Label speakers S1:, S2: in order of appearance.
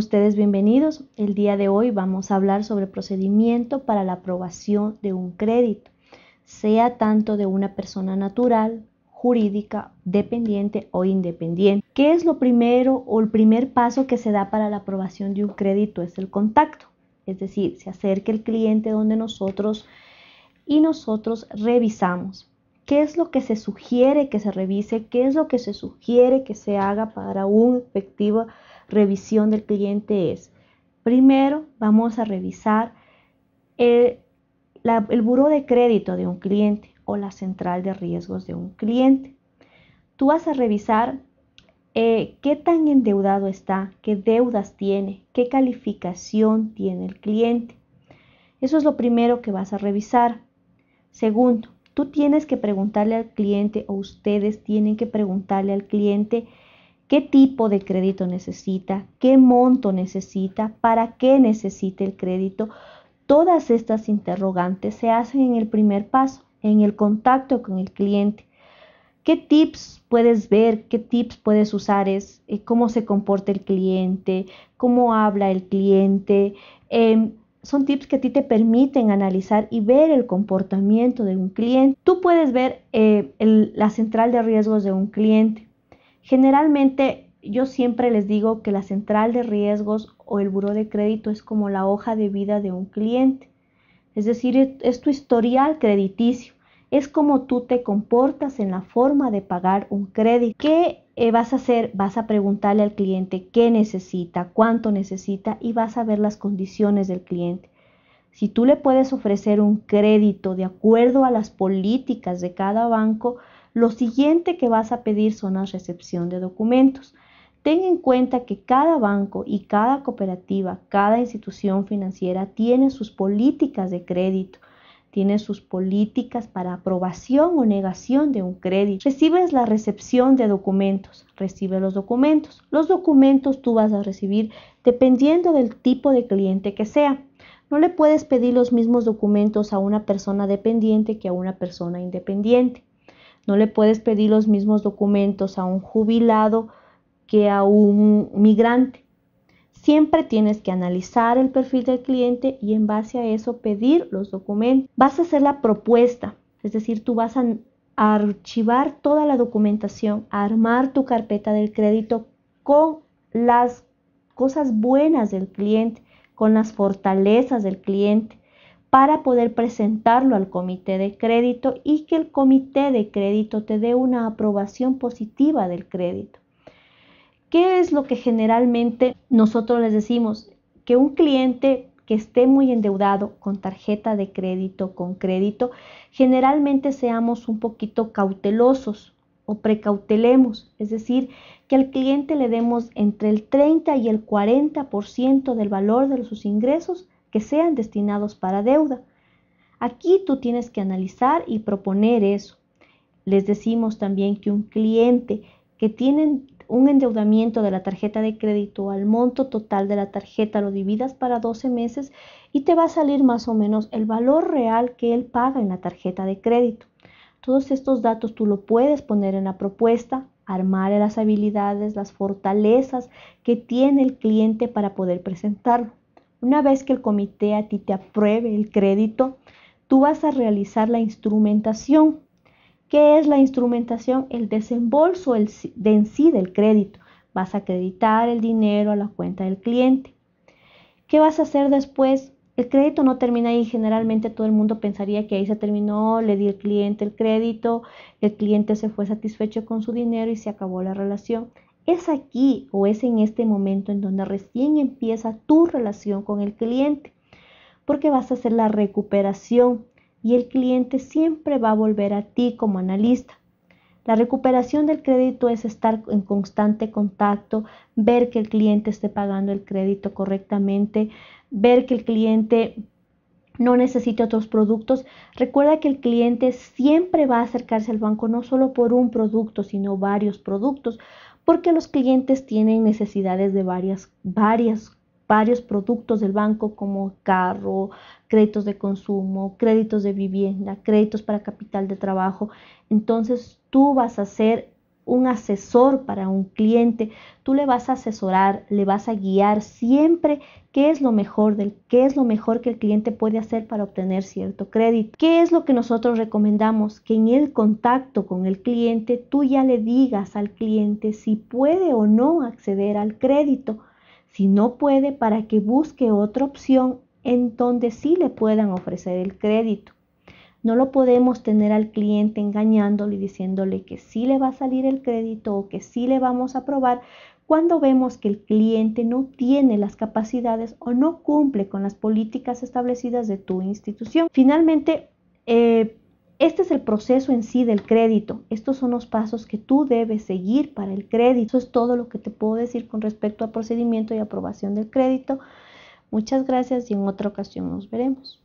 S1: ustedes bienvenidos. El día de hoy vamos a hablar sobre procedimiento para la aprobación de un crédito, sea tanto de una persona natural, jurídica, dependiente o independiente. ¿Qué es lo primero o el primer paso que se da para la aprobación de un crédito? Es el contacto, es decir, se acerca el cliente donde nosotros y nosotros revisamos qué es lo que se sugiere que se revise, qué es lo que se sugiere que se haga para un efectivo revisión del cliente es, primero vamos a revisar eh, el, la, de crédito de un cliente o la central de riesgos de un cliente. Tú vas a revisar eh, qué tan endeudado está, qué deudas tiene, qué calificación tiene el cliente. Eso es lo primero que vas a revisar. Segundo, tú tienes que preguntarle al cliente o ustedes tienen que preguntarle al cliente qué tipo de crédito necesita, qué monto necesita, para qué necesita el crédito. Todas estas interrogantes se hacen en el primer paso, en el contacto con el cliente. ¿Qué tips puedes ver? ¿Qué tips puedes usar? Es eh, cómo se comporta el cliente, cómo habla el cliente. Em, son tips que a ti te permiten analizar y ver el comportamiento de un cliente. Tú puedes ver eh, la central de riesgos de un cliente. Generalmente yo siempre les digo que la central de riesgos o el bureau de crédito es como la hoja de vida de un cliente. Es decir, es tu historial crediticio. Es como tú te comportas en la forma de pagar un crédito. ¿Qué eh, vas a hacer? Vas a preguntarle al cliente qué necesita, cuánto necesita y vas a ver las condiciones del cliente. Si tú le puedes ofrecer un crédito de acuerdo a las políticas de cada banco, lo siguiente que vas a pedir son las recepción de documentos. Ten en cuenta que cada banco y cada cooperativa, cada institución financiera tiene sus políticas de crédito, tiene sus políticas para aprobación o negación de un crédito. Recibes la recepción de documentos, recibe los documentos. Los documentos tú vas a recibir dependiendo del tipo de cliente que sea. No le puedes pedir los mismos documentos a una persona dependiente que a una persona independiente. No le puedes pedir los mismos documentos a un jubilado que a un migrante. Siempre tienes que analizar el perfil del cliente y en base a eso pedir los documentos. Vas a hacer la propuesta, es decir, tú vas a archivar toda la documentación, armar tu carpeta del crédito con las cosas buenas del cliente, con las fortalezas del cliente para poder presentarlo al comité de crédito y que el comité de crédito te dé una aprobación positiva del crédito. ¿Qué es lo que generalmente nosotros les decimos? Que un cliente que esté muy endeudado con tarjeta de crédito, con crédito, generalmente seamos un poquito cautelosos o precautelemos, es decir, que al cliente le demos entre el 30 y el 40% del valor de sus ingresos que sean destinados para deuda. Aquí tú tienes que analizar y proponer eso. Les decimos también que un cliente que tiene un endeudamiento de la tarjeta de crédito al monto total de la tarjeta lo dividas para 12 meses y te va a salir más o menos el valor real que él paga en la tarjeta de crédito. Todos estos datos tú lo puedes poner en la propuesta, armar las habilidades, las fortalezas que tiene el cliente para poder presentarlo. Una vez que el comité a ti te apruebe el crédito, tú vas a realizar la instrumentación. ¿Qué es la instrumentación? El desembolso el, de en sí del crédito. Vas a acreditar el dinero a la cuenta del cliente. ¿Qué vas a hacer después? El crédito no termina ahí. Generalmente todo el mundo pensaría que ahí se terminó, le di al cliente el crédito, el cliente se fue satisfecho con su dinero y se acabó la relación. Es aquí o es en este momento en donde recién empieza tu relación con el cliente, porque vas a hacer la recuperación y el cliente siempre va a volver a ti como analista. La recuperación del crédito es estar en constante contacto, ver que el cliente esté pagando el crédito correctamente, ver que el cliente no necesita otros productos. Recuerda que el cliente siempre va a acercarse al banco no solo por un producto, sino varios productos, porque los clientes tienen necesidades de varias, varias, varios productos del banco como carro, créditos de consumo, créditos de vivienda, créditos para capital de trabajo. Entonces tú vas a ser un asesor para un cliente, tú le vas a asesorar, le vas a guiar siempre qué es lo mejor del qué es lo mejor que el cliente puede hacer para obtener cierto crédito. ¿Qué es lo que nosotros recomendamos? Que en el contacto con el cliente tú ya le digas al cliente si puede o no acceder al crédito. Si no puede, para que busque otra opción en donde sí le puedan ofrecer el crédito. No lo podemos tener al cliente engañándole y diciéndole que sí le va a salir el crédito o que sí le vamos a aprobar cuando vemos que el cliente no tiene las capacidades o no cumple con las políticas establecidas de tu institución. Finalmente, eh, este es el proceso en sí del crédito. Estos son los pasos que tú debes seguir para el crédito. Eso es todo lo que te puedo decir con respecto a procedimiento y aprobación del crédito. Muchas gracias y en otra ocasión nos veremos.